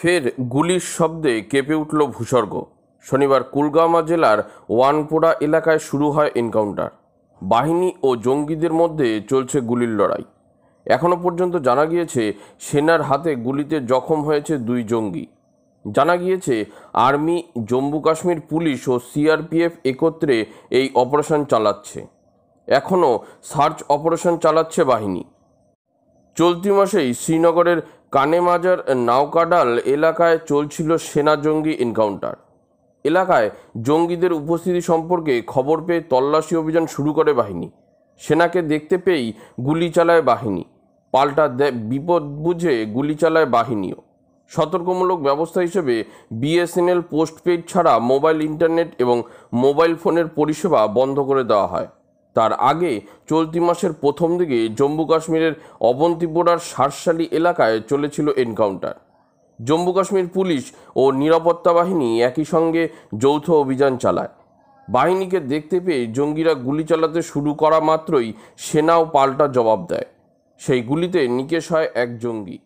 ফের গুলির শব্দে কেঁপে উঠল ভূস্বর্গ শনিবার কুলগামা জেলার ওয়ানপোড়া এলাকায় শুরু হয় এনকাউন্টার বাহিনী ও জঙ্গিদের মধ্যে চলছে গুলির লড়াই এখনও পর্যন্ত জানা গিয়েছে সেনার হাতে গুলিতে জখম হয়েছে দুই জঙ্গি জানা গিয়েছে আর্মি জম্মু কাশ্মীর পুলিশ ও সিআরপিএফ একত্রে এই অপারেশন চালাচ্ছে এখনও সার্চ অপারেশন চালাচ্ছে বাহিনী চলতি মাসেই শ্রীনগরের কানেমাজার নাওকাডাল এলাকায় চলছিল সেনা জঙ্গি এনকাউন্টার এলাকায় জঙ্গিদের উপস্থিতি সম্পর্কে খবর পেয়ে তল্লাশি অভিযান শুরু করে বাহিনী সেনাকে দেখতে পেয়েই গুলি চালায় বাহিনী পাল্টা বিপদ বুঝে গুলি চালায় বাহিনীও সতর্কমূলক ব্যবস্থা হিসেবে বিএসএনএল পোস্টপেড ছাড়া মোবাইল ইন্টারনেট এবং মোবাইল ফোনের পরিষেবা বন্ধ করে দেওয়া হয় তার আগে চলতি মাসের প্রথম দিকে জম্মু কাশ্মীরের অবন্তিপোড়ার সারশালি এলাকায় চলেছিল এনকাউন্টার জম্মু কাশ্মীর পুলিশ ও নিরাপত্তা বাহিনী একই সঙ্গে যৌথ অভিযান চালায় বাহিনীকে দেখতে পেয়ে জঙ্গিরা গুলি চালাতে শুরু করা মাত্রই সেনাও পাল্টা জবাব দেয় সেই গুলিতে নিকেশ হয় এক জঙ্গি